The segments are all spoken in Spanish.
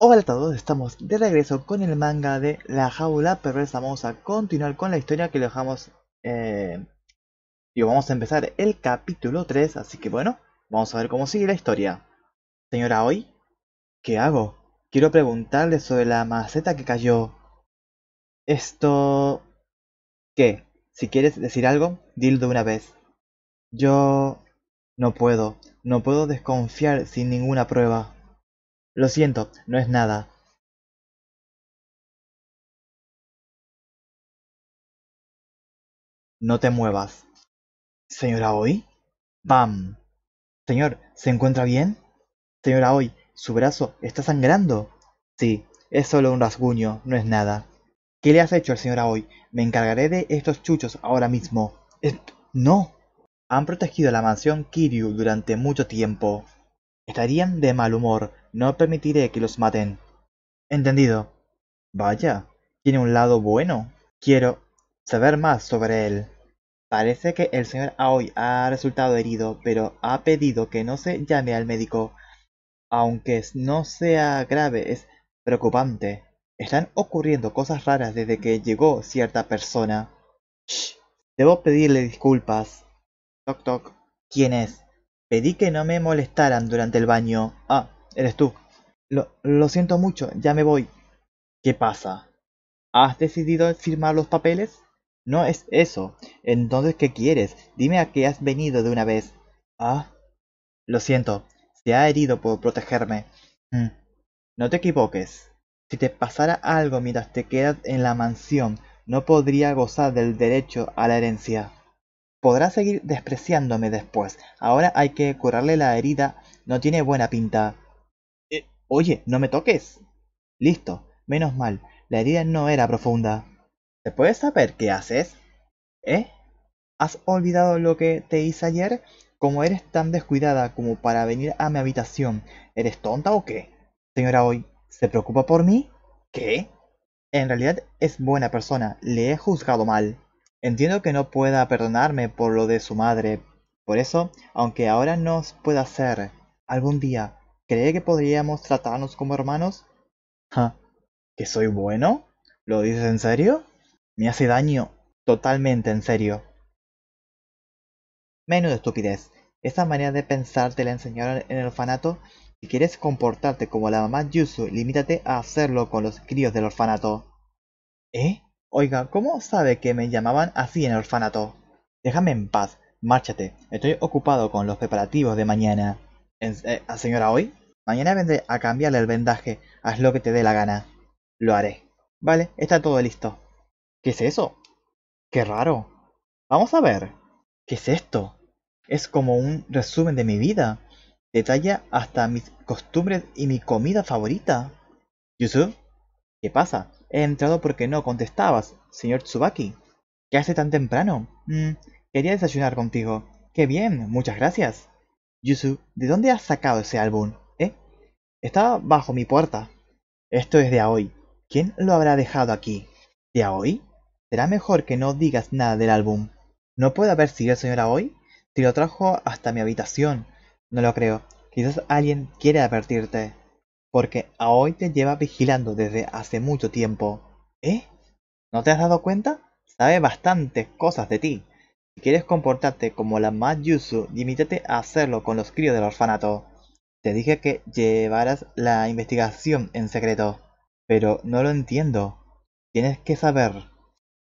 Hola a todos, estamos de regreso con el manga de La Jaula Perversa. Vamos a continuar con la historia que dejamos. Eh, vamos a empezar el capítulo 3, así que bueno, vamos a ver cómo sigue la historia. Señora Hoy, ¿qué hago? Quiero preguntarle sobre la maceta que cayó. Esto. ¿Qué? Si quieres decir algo, dilo de una vez. Yo. No puedo. No puedo desconfiar sin ninguna prueba. Lo siento, no es nada. No te muevas. ¿Señora Hoy? ¡Bam! Señor, ¿se encuentra bien? Señora Hoy, su brazo está sangrando. Sí, es solo un rasguño, no es nada. ¿Qué le has hecho al señor Hoy? Me encargaré de estos chuchos ahora mismo. ¡No! Han protegido la mansión Kiryu durante mucho tiempo. Estarían de mal humor no permitiré que los maten. Entendido. Vaya, tiene un lado bueno. Quiero saber más sobre él. Parece que el señor Aoi ha resultado herido, pero ha pedido que no se llame al médico. Aunque no sea grave, es preocupante. Están ocurriendo cosas raras desde que llegó cierta persona. Shh. Debo pedirle disculpas. Toc toc. ¿Quién es? Pedí que no me molestaran durante el baño. Ah, eres tú. Lo, lo siento mucho, ya me voy. ¿Qué pasa? ¿Has decidido firmar los papeles? No es eso. Entonces, ¿qué quieres? Dime a qué has venido de una vez. Ah. Lo siento. Se ha herido por protegerme. Mm. No te equivoques. Si te pasara algo mientras te quedas en la mansión, no podría gozar del derecho a la herencia. Podrás seguir despreciándome después. Ahora hay que curarle la herida. No tiene buena pinta. Oye, no me toques. Listo, menos mal, la herida no era profunda. ¿Te puedes saber qué haces? ¿Eh? ¿Has olvidado lo que te hice ayer? Como eres tan descuidada como para venir a mi habitación, ¿eres tonta o qué? Señora Hoy, ¿se preocupa por mí? ¿Qué? En realidad es buena persona, le he juzgado mal. Entiendo que no pueda perdonarme por lo de su madre. Por eso, aunque ahora no pueda hacer, algún día ¿Cree que podríamos tratarnos como hermanos? ¿Ja? ¿Que soy bueno? ¿Lo dices en serio? Me hace daño, totalmente en serio. Menudo estupidez. Esa manera de pensar te la enseñaron en el orfanato. Si quieres comportarte como la mamá Yusu, limítate a hacerlo con los críos del orfanato. ¿Eh? Oiga, ¿cómo sabe que me llamaban así en el orfanato? Déjame en paz, márchate. Estoy ocupado con los preparativos de mañana. Eh, ¿Señora hoy? Mañana vendré a cambiarle el vendaje. Haz lo que te dé la gana. Lo haré. Vale, está todo listo. ¿Qué es eso? Qué raro. Vamos a ver. ¿Qué es esto? Es como un resumen de mi vida. Detalla hasta mis costumbres y mi comida favorita. Yusuf, ¿qué pasa? He entrado porque no contestabas, señor Tsubaki. ¿Qué hace tan temprano? Mm, quería desayunar contigo. Qué bien, muchas gracias. Yusuf, ¿de dónde has sacado ese álbum? ¿Estaba bajo mi puerta. Esto es de Aoi. ¿Quién lo habrá dejado aquí? ¿De Aoi? Será mejor que no digas nada del álbum. ¿No puede haber sido el señor Aoi? Si lo trajo hasta mi habitación. No lo creo. Quizás alguien quiere advertirte. Porque Aoi te lleva vigilando desde hace mucho tiempo. ¿Eh? ¿No te has dado cuenta? Sabe bastantes cosas de ti. Si quieres comportarte como la Mad yusu, limítate a hacerlo con los críos del orfanato. Te dije que llevaras la investigación en secreto, pero no lo entiendo. Tienes que saber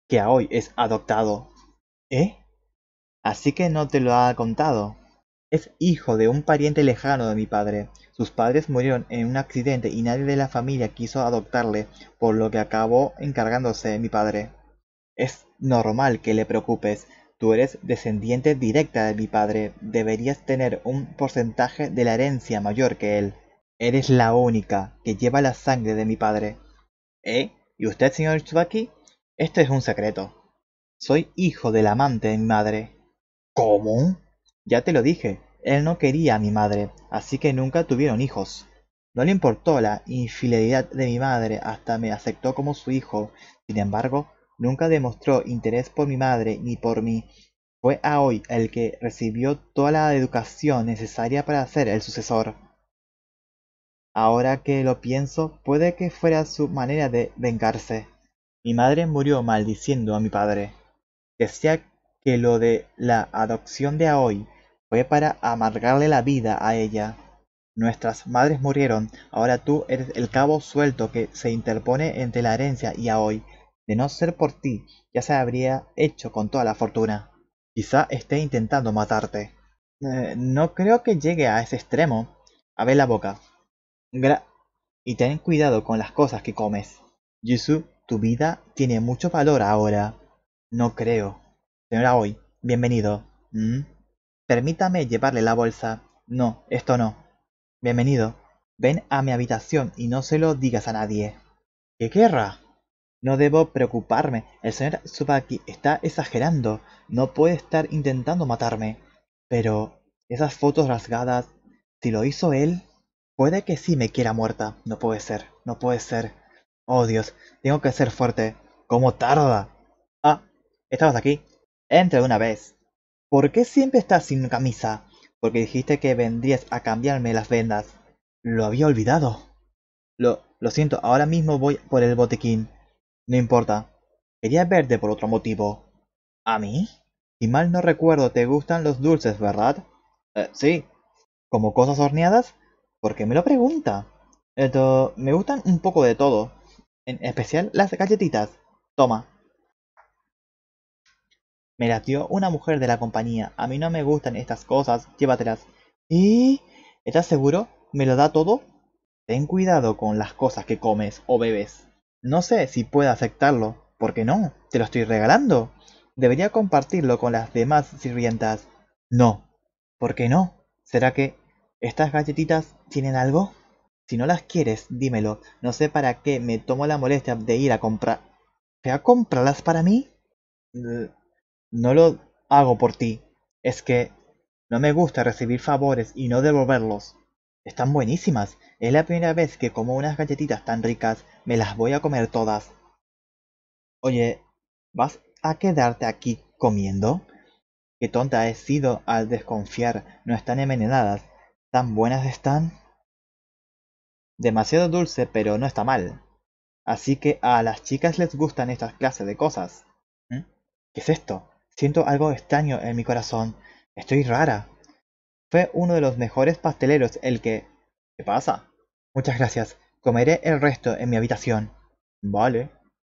que hoy es adoptado. ¿Eh? Así que no te lo ha contado. Es hijo de un pariente lejano de mi padre. Sus padres murieron en un accidente y nadie de la familia quiso adoptarle, por lo que acabó encargándose de mi padre. Es normal que le preocupes, Tú eres descendiente directa de mi padre, deberías tener un porcentaje de la herencia mayor que él. Eres la única que lleva la sangre de mi padre. ¿Eh? ¿Y usted, señor Tsubaki? Esto es un secreto. Soy hijo del amante de mi madre. ¿Cómo? Ya te lo dije, él no quería a mi madre, así que nunca tuvieron hijos. No le importó la infidelidad de mi madre hasta me aceptó como su hijo. Sin embargo, Nunca demostró interés por mi madre ni por mí. Fue Aoi el que recibió toda la educación necesaria para ser el sucesor. Ahora que lo pienso, puede que fuera su manera de vengarse. Mi madre murió maldiciendo a mi padre. Decía que lo de la adopción de Aoi fue para amargarle la vida a ella. Nuestras madres murieron, ahora tú eres el cabo suelto que se interpone entre la herencia y Aoi, de no ser por ti, ya se habría hecho con toda la fortuna. Quizá esté intentando matarte. Eh, no creo que llegue a ese extremo. ver la boca. y ten cuidado con las cosas que comes. Yusu, tu vida tiene mucho valor ahora. No creo. Señora Hoy, bienvenido. ¿Mm? Permítame llevarle la bolsa. No, esto no. Bienvenido. Ven a mi habitación y no se lo digas a nadie. ¿Qué querrá? No debo preocuparme. El señor Tsubaki está exagerando. No puede estar intentando matarme. Pero... Esas fotos rasgadas... Si lo hizo él... Puede que sí me quiera muerta. No puede ser. No puede ser. Oh Dios. Tengo que ser fuerte. ¿Cómo tarda? Ah. Estabas aquí. Entra de una vez. ¿Por qué siempre estás sin camisa? Porque dijiste que vendrías a cambiarme las vendas. Lo había olvidado. Lo, lo siento, ahora mismo voy por el botiquín. No importa. Quería verte por otro motivo. ¿A mí? Si mal no recuerdo, te gustan los dulces, ¿verdad? Eh, sí. ¿Como cosas horneadas? ¿Por qué me lo pregunta? Esto, me gustan un poco de todo. En especial las galletitas. Toma. Me dio una mujer de la compañía. A mí no me gustan estas cosas. Llévatelas. ¿Y? ¿Estás seguro? ¿Me lo da todo? Ten cuidado con las cosas que comes o bebes. No sé si pueda aceptarlo, qué no, te lo estoy regalando. Debería compartirlo con las demás sirvientas. No. ¿Por qué no? ¿Será que estas galletitas tienen algo? Si no las quieres, dímelo. No sé para qué me tomo la molestia de ir a comprar. ¿Te a comprarlas para mí? No lo hago por ti. Es que no me gusta recibir favores y no devolverlos. Están buenísimas. Es la primera vez que como unas galletitas tan ricas, me las voy a comer todas. Oye, ¿vas a quedarte aquí comiendo? Qué tonta he sido al desconfiar, no están envenenadas, tan buenas están. Demasiado dulce, pero no está mal. Así que a las chicas les gustan estas clases de cosas. ¿Mm? ¿Qué es esto? Siento algo extraño en mi corazón. Estoy rara. Fue uno de los mejores pasteleros el que, ¿Qué pasa? Muchas gracias. Comeré el resto en mi habitación. Vale.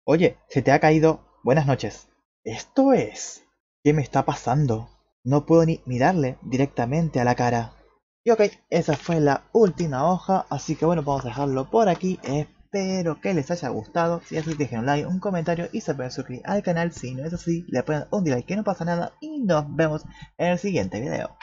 Oye, se te ha caído. Buenas noches. Esto es. ¿Qué me está pasando? No puedo ni mirarle directamente a la cara. Y ok, esa fue la última hoja, así que bueno, vamos a dejarlo por aquí. Espero que les haya gustado. Si es así, dejen un like, un comentario y se pueden suscribir al canal. Si no es así, le ponen un like que no pasa nada. Y nos vemos en el siguiente video.